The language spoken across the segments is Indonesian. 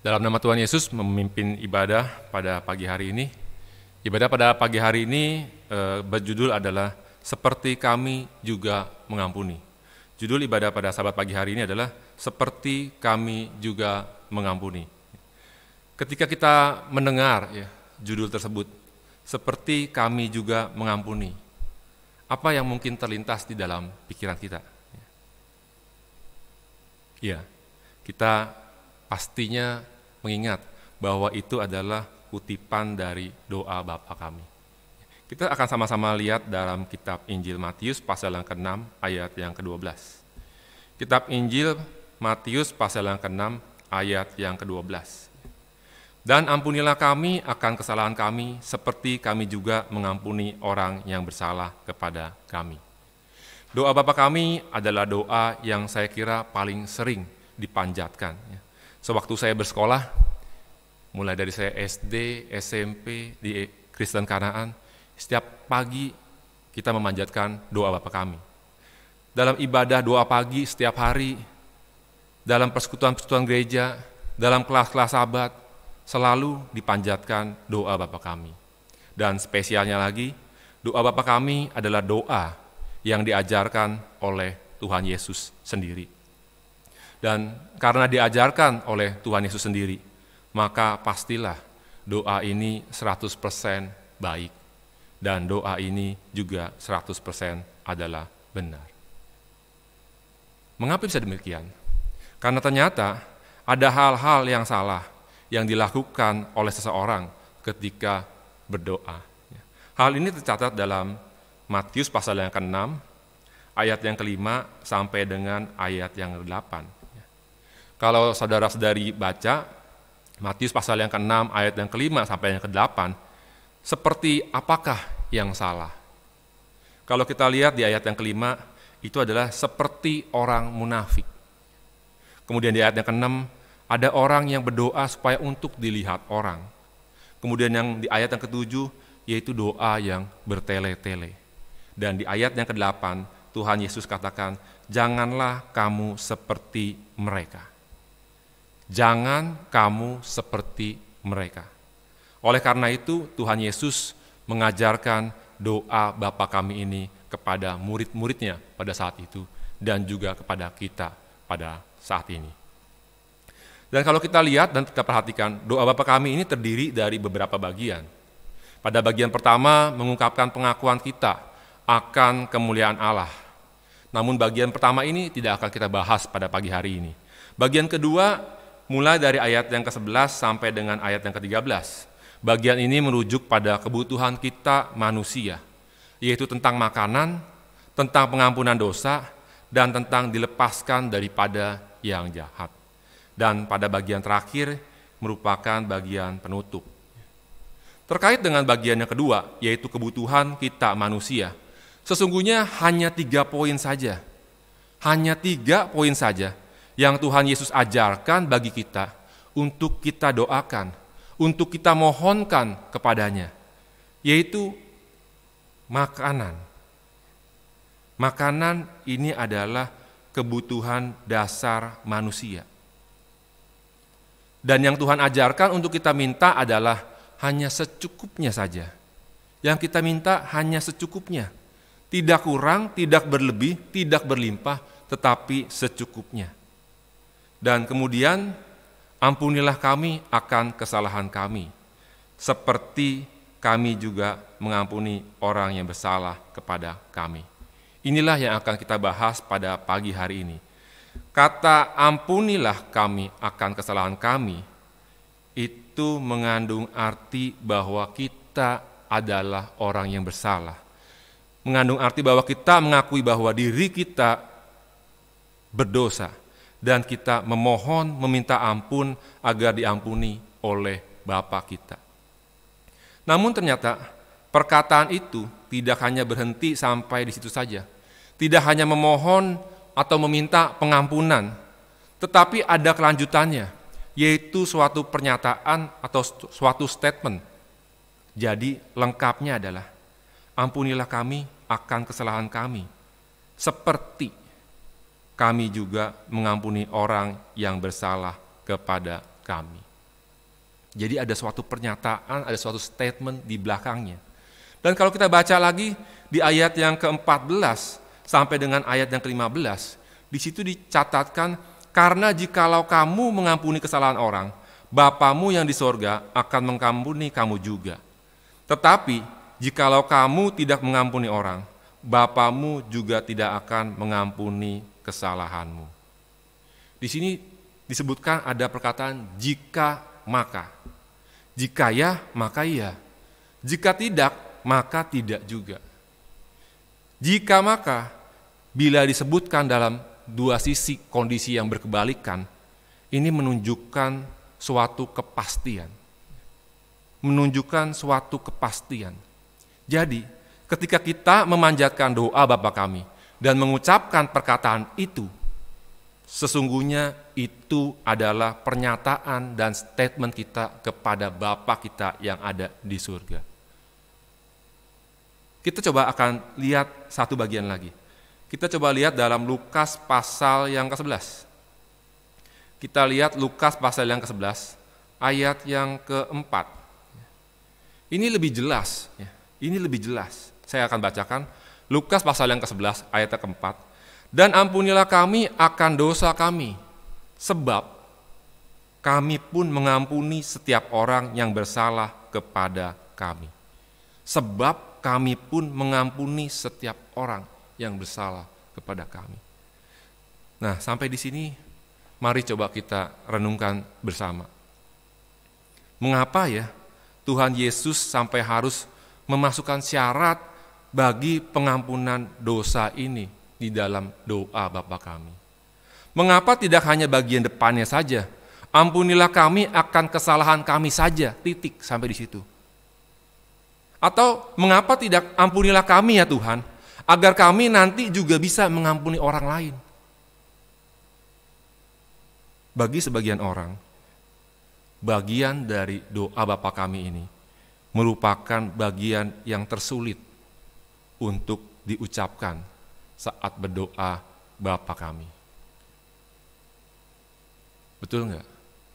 Dalam nama Tuhan Yesus memimpin ibadah pada pagi hari ini. Ibadah pada pagi hari ini e, berjudul adalah seperti kami juga mengampuni. Judul ibadah pada sabat pagi hari ini adalah seperti kami juga mengampuni. Ketika kita mendengar ya, judul tersebut, seperti kami juga mengampuni. Apa yang mungkin terlintas di dalam pikiran kita? Ya, iya, kita pastinya mengingat bahwa itu adalah kutipan dari doa Bapa kami. Kita akan sama-sama lihat dalam kitab Injil Matius pasal yang ke-6 ayat yang ke-12. Kitab Injil Matius pasal yang ke-6 ayat yang ke-12. Dan ampunilah kami akan kesalahan kami seperti kami juga mengampuni orang yang bersalah kepada kami. Doa Bapa kami adalah doa yang saya kira paling sering dipanjatkan. Ya. Sewaktu saya bersekolah, mulai dari saya SD, SMP, di Kristen Kanaan, setiap pagi kita memanjatkan doa Bapa kami. Dalam ibadah doa pagi setiap hari, dalam persekutuan-persekutuan gereja, dalam kelas-kelas sahabat, selalu dipanjatkan doa Bapa kami. Dan spesialnya lagi, doa Bapa kami adalah doa yang diajarkan oleh Tuhan Yesus sendiri. Dan karena diajarkan oleh Tuhan Yesus sendiri, maka pastilah doa ini 100% baik dan doa ini juga 100% adalah benar. Mengapa bisa demikian? Karena ternyata ada hal-hal yang salah yang dilakukan oleh seseorang ketika berdoa. Hal ini tercatat dalam Matius pasal yang ke-6, ayat yang kelima sampai dengan ayat yang ke-8. Kalau saudara-saudari baca Matius pasal yang ke-6 ayat yang ke-5 sampai yang ke-8, seperti apakah yang salah? Kalau kita lihat di ayat yang kelima, itu adalah seperti orang munafik. Kemudian di ayat yang ke-6 ada orang yang berdoa supaya untuk dilihat orang. Kemudian yang di ayat yang ke-7 yaitu doa yang bertele-tele. Dan di ayat yang ke ke-8 Tuhan Yesus katakan, janganlah kamu seperti mereka. Jangan kamu seperti mereka. Oleh karena itu, Tuhan Yesus mengajarkan doa Bapa kami ini kepada murid-muridnya pada saat itu dan juga kepada kita pada saat ini. Dan kalau kita lihat dan kita perhatikan, doa Bapa kami ini terdiri dari beberapa bagian. Pada bagian pertama mengungkapkan pengakuan kita akan kemuliaan Allah. Namun bagian pertama ini tidak akan kita bahas pada pagi hari ini. Bagian kedua mulai dari ayat yang ke-11 sampai dengan ayat yang ke-13. Bagian ini merujuk pada kebutuhan kita manusia, yaitu tentang makanan, tentang pengampunan dosa, dan tentang dilepaskan daripada yang jahat. Dan pada bagian terakhir merupakan bagian penutup. Terkait dengan bagian yang kedua, yaitu kebutuhan kita manusia, sesungguhnya hanya tiga poin saja. Hanya tiga poin saja yang Tuhan Yesus ajarkan bagi kita untuk kita doakan, untuk kita mohonkan kepadanya, yaitu makanan. Makanan ini adalah kebutuhan dasar manusia. Dan yang Tuhan ajarkan untuk kita minta adalah hanya secukupnya saja. Yang kita minta hanya secukupnya. Tidak kurang, tidak berlebih, tidak berlimpah, tetapi secukupnya. Dan kemudian, ampunilah kami akan kesalahan kami, seperti kami juga mengampuni orang yang bersalah kepada kami. Inilah yang akan kita bahas pada pagi hari ini. Kata ampunilah kami akan kesalahan kami, itu mengandung arti bahwa kita adalah orang yang bersalah. Mengandung arti bahwa kita mengakui bahwa diri kita berdosa dan kita memohon meminta ampun agar diampuni oleh Bapa kita. Namun ternyata perkataan itu tidak hanya berhenti sampai di situ saja. Tidak hanya memohon atau meminta pengampunan, tetapi ada kelanjutannya, yaitu suatu pernyataan atau suatu statement. Jadi lengkapnya adalah, ampunilah kami akan kesalahan kami, seperti kami juga mengampuni orang yang bersalah kepada kami. Jadi ada suatu pernyataan, ada suatu statement di belakangnya. Dan kalau kita baca lagi di ayat yang ke-14 sampai dengan ayat yang ke-15, di situ dicatatkan karena jikalau kamu mengampuni kesalahan orang, Bapamu yang di sorga akan mengampuni kamu juga. Tetapi jikalau kamu tidak mengampuni orang, Bapamu juga tidak akan mengampuni kesalahanmu. Di sini disebutkan ada perkataan jika maka. Jika ya, maka iya. Jika tidak, maka tidak juga. Jika maka, bila disebutkan dalam dua sisi kondisi yang berkebalikan, ini menunjukkan suatu kepastian. Menunjukkan suatu kepastian. Jadi, ketika kita memanjatkan doa Bapa kami, dan mengucapkan perkataan itu, sesungguhnya itu adalah pernyataan dan statement kita kepada Bapa kita yang ada di surga. Kita coba akan lihat satu bagian lagi. Kita coba lihat dalam Lukas pasal yang ke-11. Kita lihat Lukas pasal yang ke-11, ayat yang ke-4. Ini lebih jelas, ya. ini lebih jelas. Saya akan bacakan Lukas pasal yang ke-11 ayat yang keempat. Dan ampunilah kami akan dosa kami, sebab kami pun mengampuni setiap orang yang bersalah kepada kami. Sebab kami pun mengampuni setiap orang yang bersalah kepada kami. Nah, sampai di sini mari coba kita renungkan bersama. Mengapa ya Tuhan Yesus sampai harus memasukkan syarat bagi pengampunan dosa ini di dalam doa Bapa kami. Mengapa tidak hanya bagian depannya saja? Ampunilah kami akan kesalahan kami saja, titik sampai di situ. Atau mengapa tidak ampunilah kami ya Tuhan, agar kami nanti juga bisa mengampuni orang lain. Bagi sebagian orang, bagian dari doa Bapa kami ini merupakan bagian yang tersulit untuk diucapkan saat berdoa Bapa kami. Betul nggak?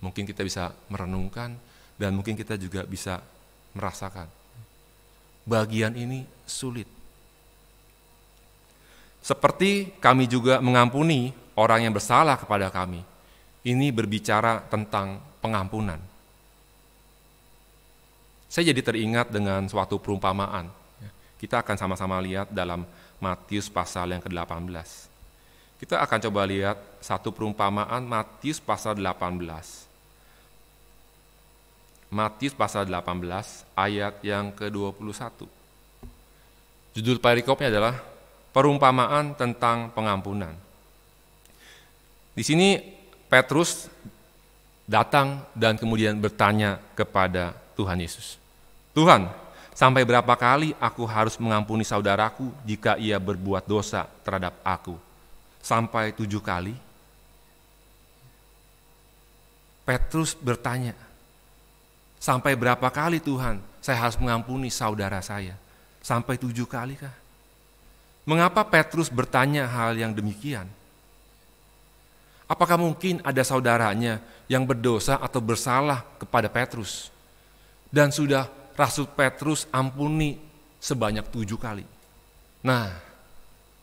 Mungkin kita bisa merenungkan dan mungkin kita juga bisa merasakan. Bagian ini sulit. Seperti kami juga mengampuni orang yang bersalah kepada kami. Ini berbicara tentang pengampunan. Saya jadi teringat dengan suatu perumpamaan kita akan sama-sama lihat dalam Matius pasal yang ke-18. Kita akan coba lihat satu perumpamaan Matius pasal 18. Matius pasal 18 ayat yang ke-21. Judul perikopnya adalah perumpamaan tentang pengampunan. Di sini Petrus datang dan kemudian bertanya kepada Tuhan Yesus. Tuhan, Sampai berapa kali aku harus mengampuni saudaraku jika ia berbuat dosa terhadap aku? Sampai tujuh kali? Petrus bertanya, sampai berapa kali Tuhan saya harus mengampuni saudara saya? Sampai tujuh kali kah? Mengapa Petrus bertanya hal yang demikian? Apakah mungkin ada saudaranya yang berdosa atau bersalah kepada Petrus? Dan sudah Rasul Petrus ampuni sebanyak tujuh kali. Nah,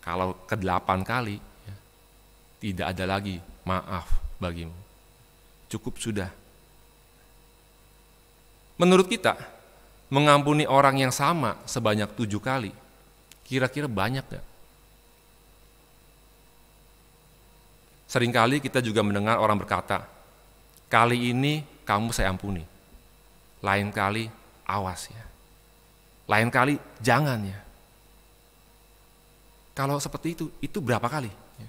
kalau ke delapan kali, ya, tidak ada lagi maaf bagimu. Cukup sudah. Menurut kita, mengampuni orang yang sama sebanyak tujuh kali, kira-kira banyak nggak? Seringkali kita juga mendengar orang berkata, kali ini kamu saya ampuni, lain kali awas ya. Lain kali jangan ya. Kalau seperti itu, itu berapa kali? Ya.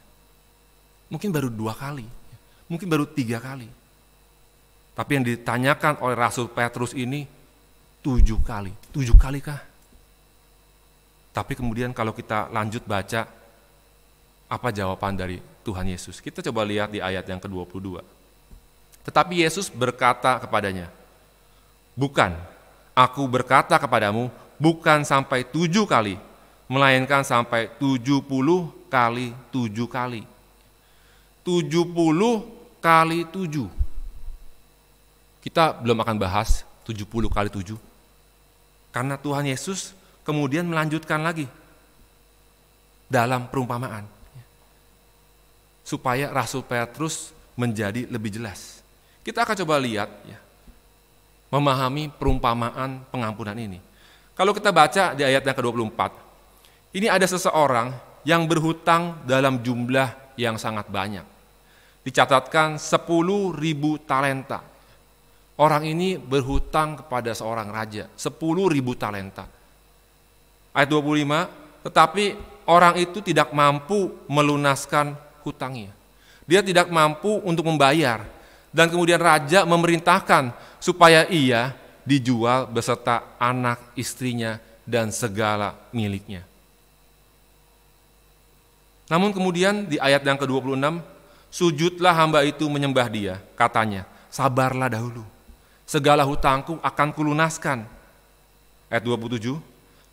Mungkin baru dua kali, mungkin baru tiga kali. Tapi yang ditanyakan oleh Rasul Petrus ini tujuh kali. Tujuh kali kah? Tapi kemudian kalau kita lanjut baca, apa jawaban dari Tuhan Yesus? Kita coba lihat di ayat yang ke-22. Tetapi Yesus berkata kepadanya, Bukan, Aku berkata kepadamu, bukan sampai tujuh kali, melainkan sampai tujuh puluh kali tujuh kali. Tujuh puluh kali tujuh. Kita belum akan bahas tujuh puluh kali tujuh. Karena Tuhan Yesus kemudian melanjutkan lagi dalam perumpamaan. Supaya Rasul Petrus menjadi lebih jelas. Kita akan coba lihat ya, memahami perumpamaan pengampunan ini. Kalau kita baca di ayat yang ke-24, ini ada seseorang yang berhutang dalam jumlah yang sangat banyak. Dicatatkan 10.000 talenta. Orang ini berhutang kepada seorang raja, 10.000 talenta. Ayat 25, tetapi orang itu tidak mampu melunaskan hutangnya. Dia tidak mampu untuk membayar dan kemudian raja memerintahkan supaya ia dijual beserta anak istrinya dan segala miliknya. Namun kemudian di ayat yang ke-26, sujudlah hamba itu menyembah dia, katanya, sabarlah dahulu, segala hutangku akan kulunaskan. Ayat 27,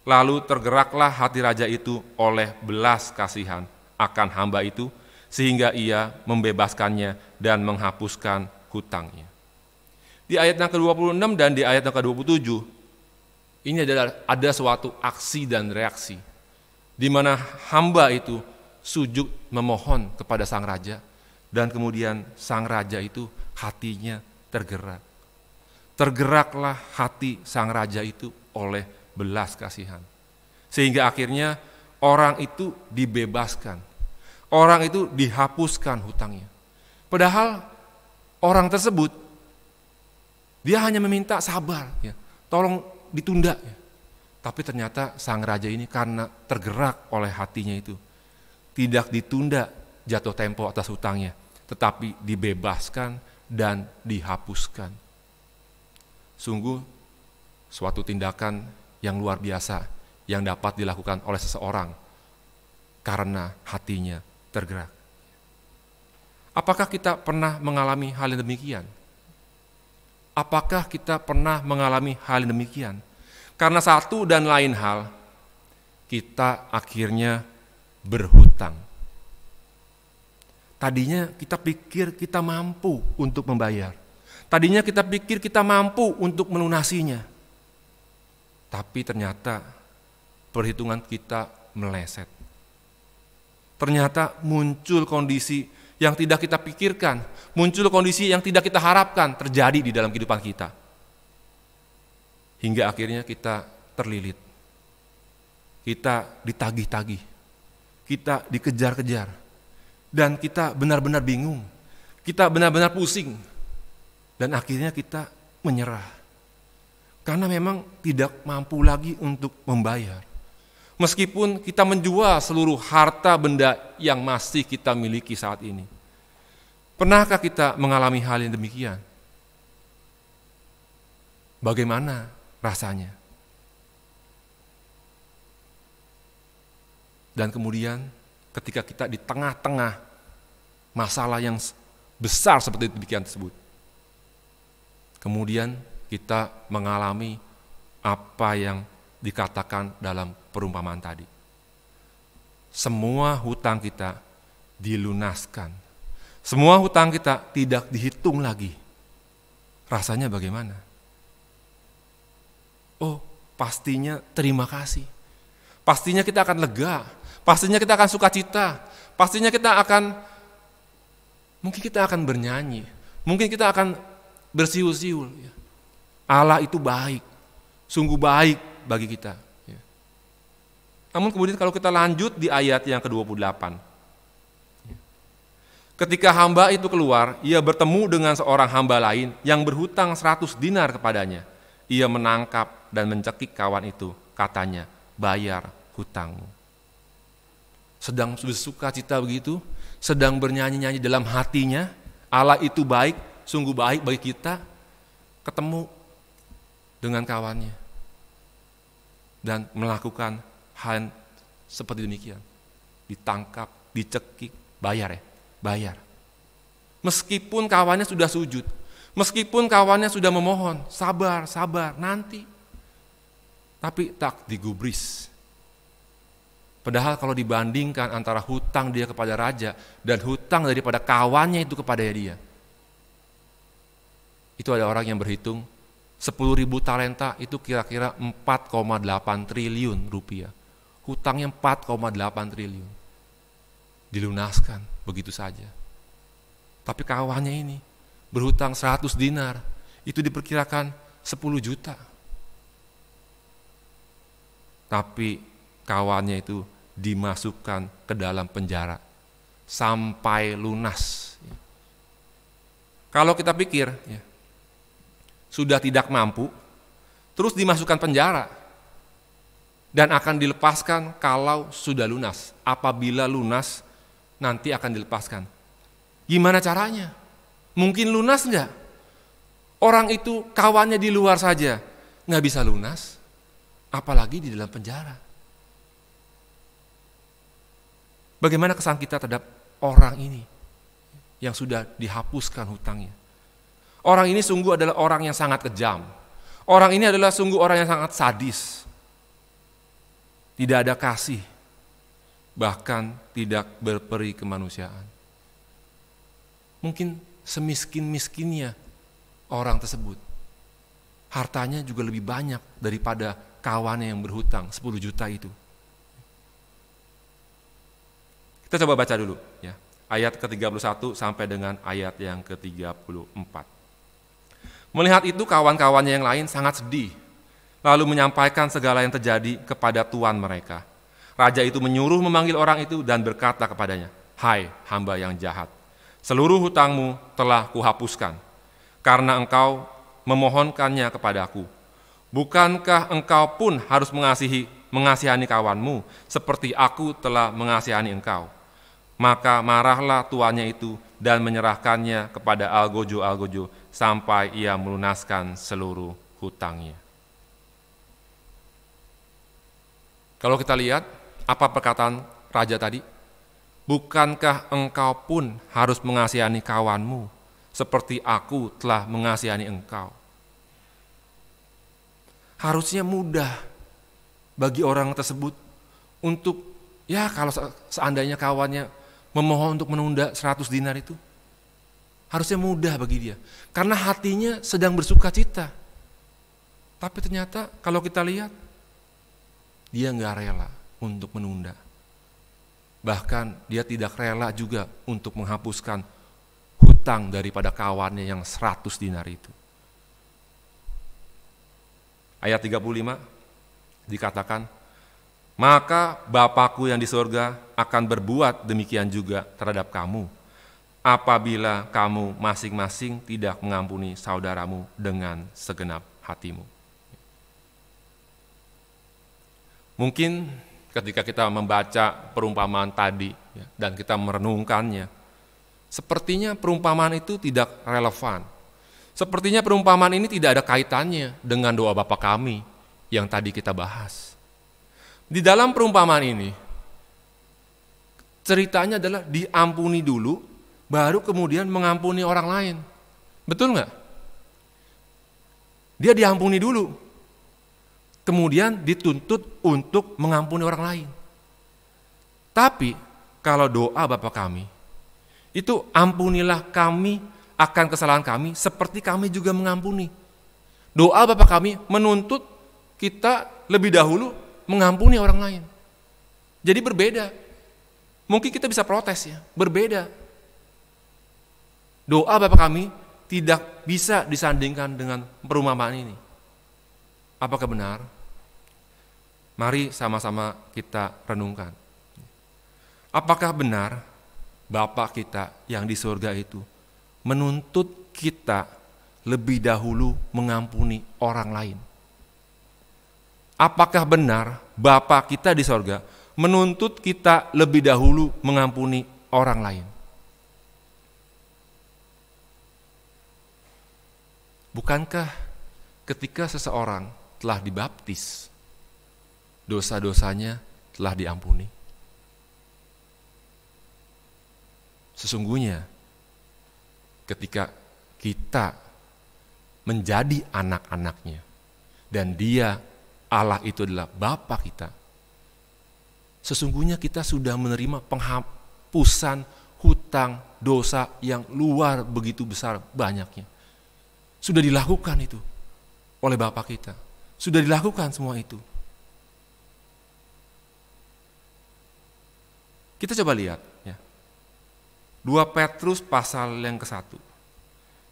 lalu tergeraklah hati raja itu oleh belas kasihan akan hamba itu sehingga ia membebaskannya dan menghapuskan hutangnya. Di ayat yang ke-26 dan di ayat yang ke-27, ini adalah ada suatu aksi dan reaksi, di mana hamba itu sujud memohon kepada sang raja, dan kemudian sang raja itu hatinya tergerak. Tergeraklah hati sang raja itu oleh belas kasihan. Sehingga akhirnya orang itu dibebaskan orang itu dihapuskan hutangnya. Padahal orang tersebut dia hanya meminta sabar, ya, tolong ditunda. Ya. Tapi ternyata sang raja ini karena tergerak oleh hatinya itu, tidak ditunda jatuh tempo atas hutangnya, tetapi dibebaskan dan dihapuskan. Sungguh suatu tindakan yang luar biasa yang dapat dilakukan oleh seseorang karena hatinya tergerak. Apakah kita pernah mengalami hal yang demikian? Apakah kita pernah mengalami hal yang demikian? Karena satu dan lain hal, kita akhirnya berhutang. Tadinya kita pikir kita mampu untuk membayar. Tadinya kita pikir kita mampu untuk melunasinya. Tapi ternyata perhitungan kita meleset ternyata muncul kondisi yang tidak kita pikirkan, muncul kondisi yang tidak kita harapkan terjadi di dalam kehidupan kita. Hingga akhirnya kita terlilit. Kita ditagih-tagih. Kita dikejar-kejar. Dan kita benar-benar bingung. Kita benar-benar pusing. Dan akhirnya kita menyerah. Karena memang tidak mampu lagi untuk membayar meskipun kita menjual seluruh harta benda yang masih kita miliki saat ini. Pernahkah kita mengalami hal yang demikian? Bagaimana rasanya? Dan kemudian ketika kita di tengah-tengah masalah yang besar seperti demikian tersebut, kemudian kita mengalami apa yang dikatakan dalam perumpamaan tadi. Semua hutang kita dilunaskan. Semua hutang kita tidak dihitung lagi. Rasanya bagaimana? Oh, pastinya terima kasih. Pastinya kita akan lega, pastinya kita akan suka cita. pastinya kita akan mungkin kita akan bernyanyi, mungkin kita akan bersiul-siul. Ya. Allah itu baik, sungguh baik bagi kita. Ya. Namun kemudian kalau kita lanjut di ayat yang ke-28. Ya. Ketika hamba itu keluar, ia bertemu dengan seorang hamba lain yang berhutang 100 dinar kepadanya. Ia menangkap dan mencekik kawan itu, katanya, bayar hutangmu. Sedang bersuka cita begitu, sedang bernyanyi-nyanyi dalam hatinya, Allah itu baik, sungguh baik bagi kita, ketemu dengan kawannya dan melakukan hal seperti demikian. Ditangkap, dicekik, bayar ya, bayar. Meskipun kawannya sudah sujud, meskipun kawannya sudah memohon, sabar, sabar, nanti. Tapi tak digubris. Padahal kalau dibandingkan antara hutang dia kepada raja dan hutang daripada kawannya itu kepada dia, itu ada orang yang berhitung ribu talenta itu kira-kira 4,8 triliun rupiah. Hutangnya 4,8 triliun. Dilunaskan begitu saja. Tapi kawannya ini berhutang 100 dinar, itu diperkirakan 10 juta. Tapi kawannya itu dimasukkan ke dalam penjara sampai lunas. Kalau kita pikir, ya, sudah tidak mampu, terus dimasukkan penjara dan akan dilepaskan kalau sudah lunas. Apabila lunas, nanti akan dilepaskan. Gimana caranya? Mungkin lunas enggak? Orang itu kawannya di luar saja, nggak bisa lunas, apalagi di dalam penjara. Bagaimana kesan kita terhadap orang ini yang sudah dihapuskan hutangnya? Orang ini sungguh adalah orang yang sangat kejam. Orang ini adalah sungguh orang yang sangat sadis. Tidak ada kasih, bahkan tidak berperi kemanusiaan. Mungkin semiskin-miskinnya orang tersebut. Hartanya juga lebih banyak daripada kawannya yang berhutang 10 juta itu. Kita coba baca dulu ya. Ayat ke-31 sampai dengan ayat yang ke-34. Melihat itu kawan-kawannya yang lain sangat sedih, lalu menyampaikan segala yang terjadi kepada tuan mereka. Raja itu menyuruh memanggil orang itu dan berkata kepadanya, Hai hamba yang jahat, seluruh hutangmu telah kuhapuskan, karena engkau memohonkannya kepadaku. Bukankah engkau pun harus mengasihi mengasihani kawanmu seperti aku telah mengasihani engkau? Maka marahlah tuannya itu dan menyerahkannya kepada Algojo-Algojo sampai ia melunaskan seluruh hutangnya. Kalau kita lihat apa perkataan raja tadi? Bukankah engkau pun harus mengasihani kawanmu seperti aku telah mengasihani engkau? Harusnya mudah bagi orang tersebut untuk ya kalau seandainya kawannya memohon untuk menunda 100 dinar itu harusnya mudah bagi dia karena hatinya sedang bersuka cita tapi ternyata kalau kita lihat dia nggak rela untuk menunda bahkan dia tidak rela juga untuk menghapuskan hutang daripada kawannya yang 100 dinar itu ayat 35 dikatakan maka Bapakku yang di surga akan berbuat demikian juga terhadap kamu apabila kamu masing-masing tidak mengampuni saudaramu dengan segenap hatimu. Mungkin ketika kita membaca perumpamaan tadi ya, dan kita merenungkannya, sepertinya perumpamaan itu tidak relevan. Sepertinya perumpamaan ini tidak ada kaitannya dengan doa Bapa kami yang tadi kita bahas. Di dalam perumpamaan ini, ceritanya adalah diampuni dulu baru kemudian mengampuni orang lain. Betul nggak? Dia diampuni dulu, kemudian dituntut untuk mengampuni orang lain. Tapi kalau doa Bapak kami, itu ampunilah kami akan kesalahan kami seperti kami juga mengampuni. Doa Bapak kami menuntut kita lebih dahulu mengampuni orang lain. Jadi berbeda. Mungkin kita bisa protes ya, berbeda doa Bapak kami tidak bisa disandingkan dengan perumpamaan ini. Apakah benar? Mari sama-sama kita renungkan. Apakah benar Bapak kita yang di surga itu menuntut kita lebih dahulu mengampuni orang lain? Apakah benar Bapak kita di sorga menuntut kita lebih dahulu mengampuni orang lain? Bukankah ketika seseorang telah dibaptis, dosa-dosanya telah diampuni? Sesungguhnya, ketika kita menjadi anak-anaknya, dan Dia, Allah itu adalah Bapa kita, sesungguhnya kita sudah menerima penghapusan hutang dosa yang luar begitu besar banyaknya. Sudah dilakukan itu oleh Bapak kita. Sudah dilakukan semua itu. Kita coba lihat ya. 2 Petrus pasal yang ke-1.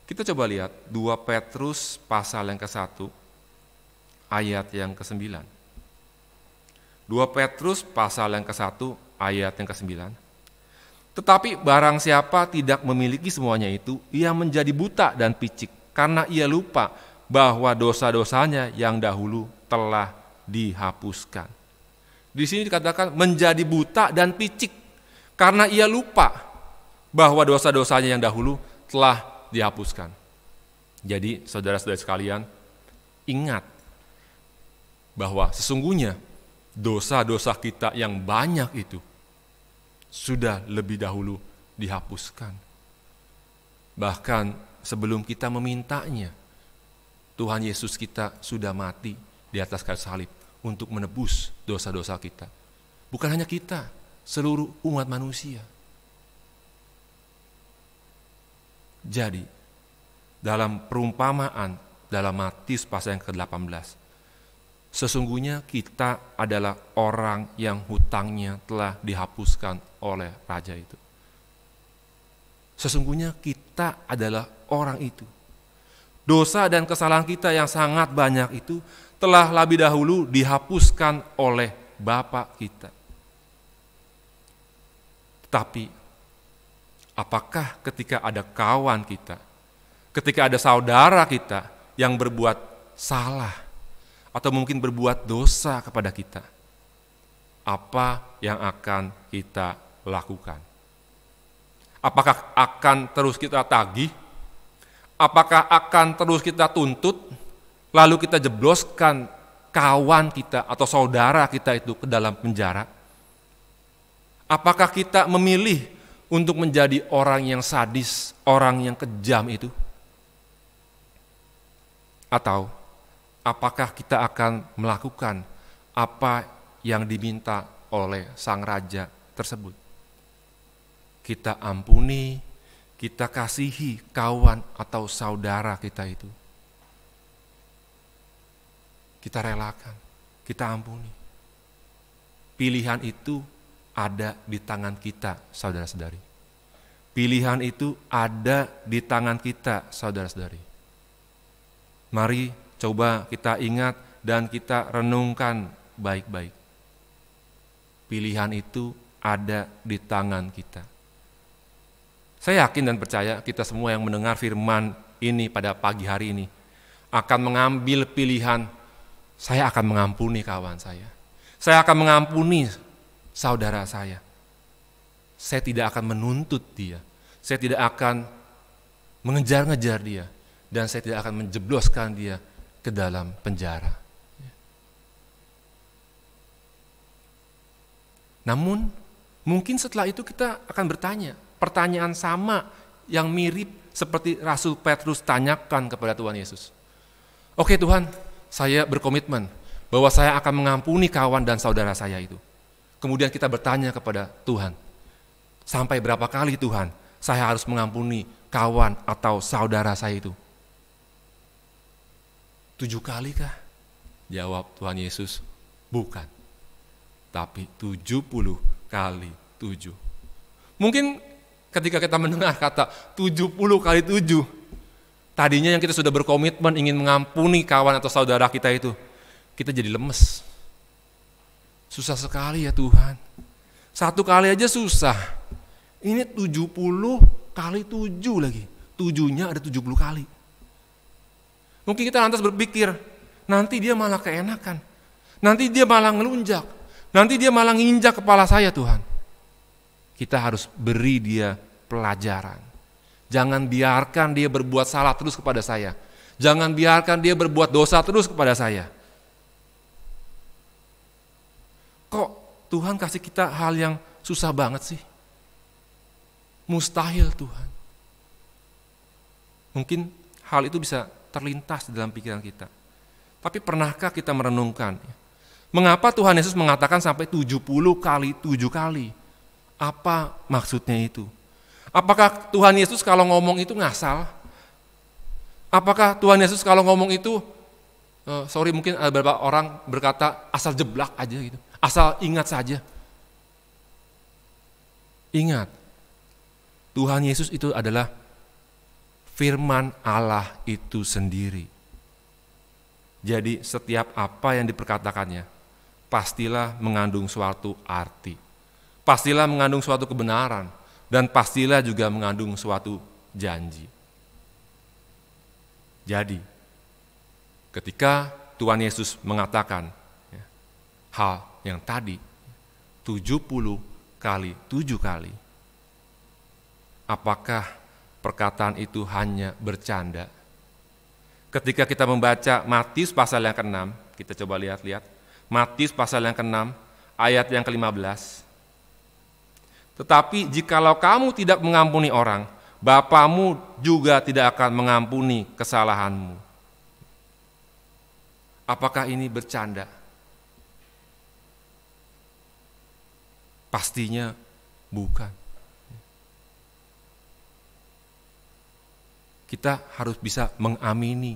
Kita coba lihat 2 Petrus pasal yang ke-1 ayat yang ke-9. 2 Petrus pasal yang ke-1 ayat yang ke-9. Tetapi barang siapa tidak memiliki semuanya itu, ia menjadi buta dan picik karena ia lupa bahwa dosa-dosanya yang dahulu telah dihapuskan. Di sini dikatakan menjadi buta dan picik karena ia lupa bahwa dosa-dosanya yang dahulu telah dihapuskan. Jadi saudara-saudara sekalian, ingat bahwa sesungguhnya dosa-dosa kita yang banyak itu sudah lebih dahulu dihapuskan. Bahkan sebelum kita memintanya. Tuhan Yesus kita sudah mati di atas kayu salib untuk menebus dosa-dosa kita. Bukan hanya kita, seluruh umat manusia. Jadi, dalam perumpamaan dalam Matius pasal yang ke-18, sesungguhnya kita adalah orang yang hutangnya telah dihapuskan oleh raja itu. Sesungguhnya kita adalah orang itu. Dosa dan kesalahan kita yang sangat banyak itu telah lebih dahulu dihapuskan oleh Bapa kita. tetapi apakah ketika ada kawan kita, ketika ada saudara kita yang berbuat salah atau mungkin berbuat dosa kepada kita, apa yang akan kita lakukan? Apakah akan terus kita tagih? Apakah akan terus kita tuntut? Lalu kita jebloskan kawan kita atau saudara kita itu ke dalam penjara? Apakah kita memilih untuk menjadi orang yang sadis, orang yang kejam itu? Atau apakah kita akan melakukan apa yang diminta oleh sang raja tersebut? kita ampuni, kita kasihi kawan atau saudara kita itu. Kita relakan, kita ampuni. Pilihan itu ada di tangan kita, saudara-saudari. Pilihan itu ada di tangan kita, saudara-saudari. Mari coba kita ingat dan kita renungkan baik-baik. Pilihan itu ada di tangan kita. Saya yakin dan percaya kita semua yang mendengar firman ini pada pagi hari ini akan mengambil pilihan saya akan mengampuni kawan saya. Saya akan mengampuni saudara saya. Saya tidak akan menuntut dia. Saya tidak akan mengejar-ngejar dia dan saya tidak akan menjebloskan dia ke dalam penjara. Namun, mungkin setelah itu kita akan bertanya, pertanyaan sama yang mirip seperti Rasul Petrus tanyakan kepada Tuhan Yesus. Oke Tuhan, saya berkomitmen bahwa saya akan mengampuni kawan dan saudara saya itu. Kemudian kita bertanya kepada Tuhan, sampai berapa kali Tuhan saya harus mengampuni kawan atau saudara saya itu? Tujuh kali kah? Jawab Tuhan Yesus, bukan. Tapi tujuh puluh kali tujuh. Mungkin Ketika kita mendengar kata 70 kali 7, tadinya yang kita sudah berkomitmen ingin mengampuni kawan atau saudara kita itu, kita jadi lemes. Susah sekali ya Tuhan. Satu kali aja susah. Ini 70 kali 7 lagi. Tujuhnya ada 70 kali. Mungkin kita lantas berpikir, nanti dia malah keenakan. Nanti dia malah ngelunjak. Nanti dia malah nginjak kepala saya Tuhan kita harus beri dia pelajaran. Jangan biarkan dia berbuat salah terus kepada saya. Jangan biarkan dia berbuat dosa terus kepada saya. Kok Tuhan kasih kita hal yang susah banget sih? Mustahil Tuhan. Mungkin hal itu bisa terlintas dalam pikiran kita. Tapi pernahkah kita merenungkan? Mengapa Tuhan Yesus mengatakan sampai 70 kali, 7 kali? Apa maksudnya itu? Apakah Tuhan Yesus kalau ngomong itu ngasal? Apakah Tuhan Yesus kalau ngomong itu, eh, sorry mungkin ada beberapa orang berkata asal jeblak aja gitu, asal ingat saja. Ingat, Tuhan Yesus itu adalah firman Allah itu sendiri. Jadi setiap apa yang diperkatakannya, pastilah mengandung suatu arti pastilah mengandung suatu kebenaran, dan pastilah juga mengandung suatu janji. Jadi, ketika Tuhan Yesus mengatakan ya, hal yang tadi, 70 kali, 7 kali, apakah perkataan itu hanya bercanda? Ketika kita membaca Matius pasal yang ke-6, kita coba lihat-lihat, Matius pasal yang ke-6, ayat yang ke-15, tetapi jikalau kamu tidak mengampuni orang, Bapamu juga tidak akan mengampuni kesalahanmu. Apakah ini bercanda? Pastinya bukan. Kita harus bisa mengamini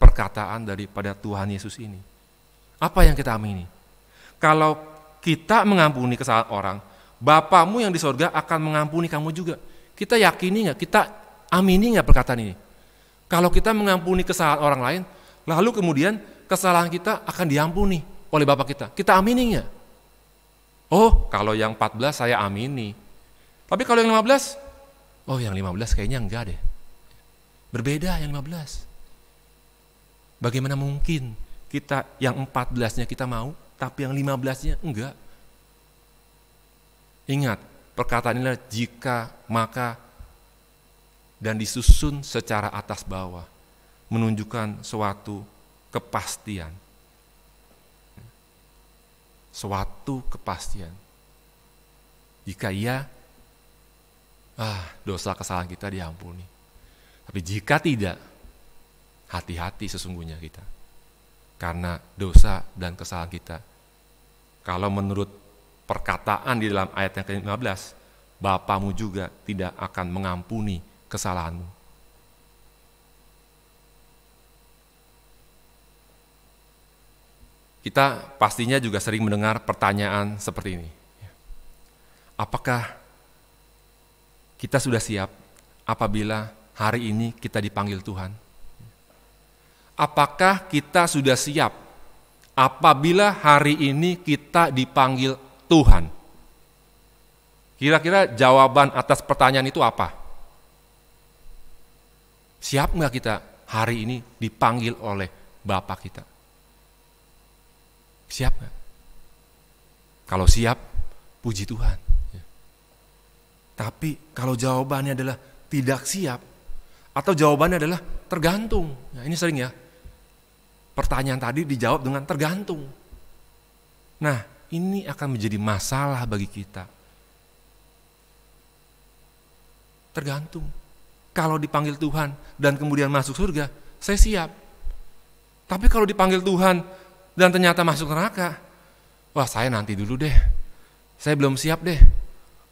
perkataan daripada Tuhan Yesus ini. Apa yang kita amini? Kalau kita mengampuni kesalahan orang, Bapamu yang di sorga akan mengampuni kamu juga. Kita yakini nggak? Kita amini nggak perkataan ini? Kalau kita mengampuni kesalahan orang lain, lalu kemudian kesalahan kita akan diampuni oleh Bapak kita. Kita amini nggak? Oh, kalau yang 14 saya amini. Tapi kalau yang 15, oh yang 15 kayaknya enggak deh. Berbeda yang 15. Bagaimana mungkin kita yang 14-nya kita mau, tapi yang 15-nya enggak? Ingat, perkataan inilah jika, maka, dan disusun secara atas bawah, menunjukkan suatu kepastian. Suatu kepastian. Jika iya, ah, dosa kesalahan kita diampuni. Tapi jika tidak, hati-hati sesungguhnya kita. Karena dosa dan kesalahan kita, kalau menurut perkataan di dalam ayat yang ke-15, Bapamu juga tidak akan mengampuni kesalahanmu. Kita pastinya juga sering mendengar pertanyaan seperti ini. Apakah kita sudah siap apabila hari ini kita dipanggil Tuhan? Apakah kita sudah siap apabila hari ini kita dipanggil Tuhan. Kira-kira jawaban atas pertanyaan itu apa? Siap nggak kita hari ini dipanggil oleh Bapak kita? Siap nggak? Kalau siap, puji Tuhan. Ya. Tapi kalau jawabannya adalah tidak siap, atau jawabannya adalah tergantung. Nah, ini sering ya. Pertanyaan tadi dijawab dengan tergantung. Nah, ini akan menjadi masalah bagi kita. Tergantung. Kalau dipanggil Tuhan dan kemudian masuk surga, saya siap. Tapi kalau dipanggil Tuhan dan ternyata masuk neraka, wah saya nanti dulu deh. Saya belum siap deh.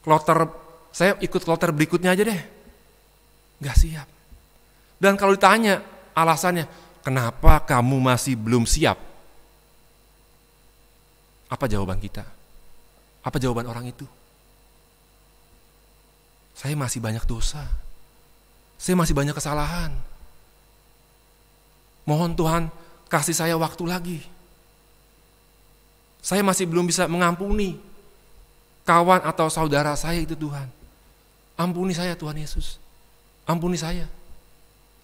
Kloter, saya ikut kloter berikutnya aja deh. Gak siap. Dan kalau ditanya alasannya, kenapa kamu masih belum siap? Apa jawaban kita? Apa jawaban orang itu? Saya masih banyak dosa. Saya masih banyak kesalahan. Mohon Tuhan, kasih saya waktu lagi. Saya masih belum bisa mengampuni kawan atau saudara saya itu Tuhan. Ampuni saya Tuhan Yesus. Ampuni saya.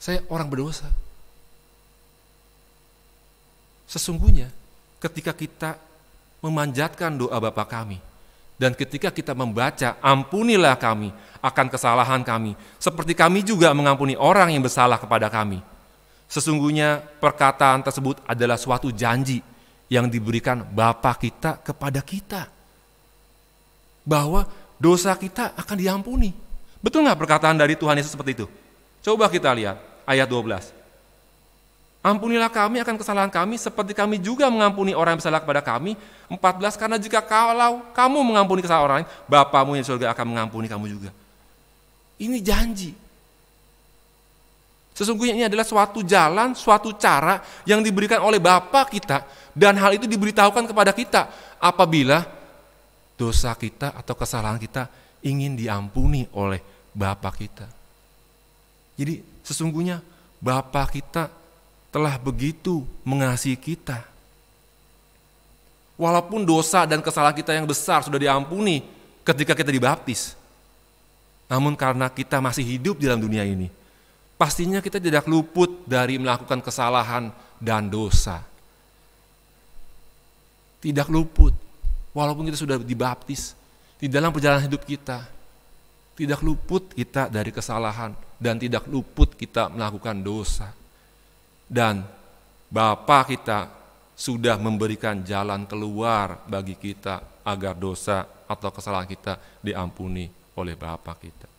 Saya orang berdosa. Sesungguhnya ketika kita memanjatkan doa Bapa kami. Dan ketika kita membaca, ampunilah kami akan kesalahan kami, seperti kami juga mengampuni orang yang bersalah kepada kami. Sesungguhnya perkataan tersebut adalah suatu janji yang diberikan Bapa kita kepada kita. Bahwa dosa kita akan diampuni. Betul nggak perkataan dari Tuhan Yesus seperti itu? Coba kita lihat ayat 12. Ampunilah kami akan kesalahan kami seperti kami juga mengampuni orang yang bersalah kepada kami. 14 karena jika kalau kamu mengampuni kesalahan orang lain, Bapamu yang surga akan mengampuni kamu juga. Ini janji. Sesungguhnya ini adalah suatu jalan, suatu cara yang diberikan oleh Bapa kita dan hal itu diberitahukan kepada kita apabila dosa kita atau kesalahan kita ingin diampuni oleh Bapa kita. Jadi sesungguhnya Bapa kita telah begitu mengasihi kita. Walaupun dosa dan kesalahan kita yang besar sudah diampuni ketika kita dibaptis, namun karena kita masih hidup di dalam dunia ini, pastinya kita tidak luput dari melakukan kesalahan dan dosa. Tidak luput, walaupun kita sudah dibaptis, di dalam perjalanan hidup kita, tidak luput kita dari kesalahan dan tidak luput kita melakukan dosa dan Bapa kita sudah memberikan jalan keluar bagi kita agar dosa atau kesalahan kita diampuni oleh Bapa kita.